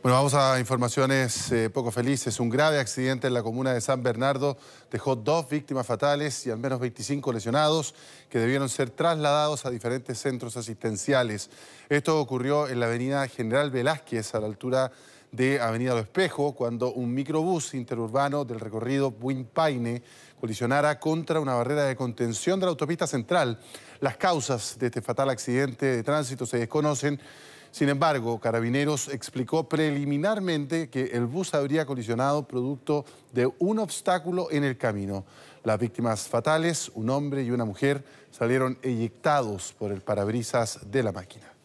Bueno, vamos a informaciones eh, poco felices. Un grave accidente en la comuna de San Bernardo dejó dos víctimas fatales y al menos 25 lesionados que debieron ser trasladados a diferentes centros asistenciales. Esto ocurrió en la avenida General Velázquez, a la altura de de Avenida Lo Espejo cuando un microbús interurbano del recorrido Buinpaine colisionara contra una barrera de contención de la autopista central. Las causas de este fatal accidente de tránsito se desconocen. Sin embargo, Carabineros explicó preliminarmente que el bus habría colisionado producto de un obstáculo en el camino. Las víctimas fatales, un hombre y una mujer, salieron eyectados por el parabrisas de la máquina.